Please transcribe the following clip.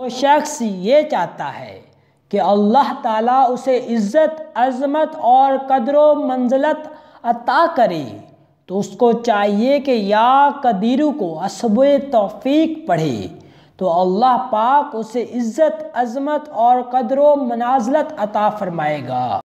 वो शख्स ये चाहता है कि अल्लाह ताला उसे इज़्ज़त अज़मत और कदर व मंजलत अता करे तो उसको चाहिए कि या कदीरू को असब तौफीक पढ़े तो अल्लाह पाक उसे इज़्ज़त अज़मत और कदर व मनाजलत अता फ़रमाएगा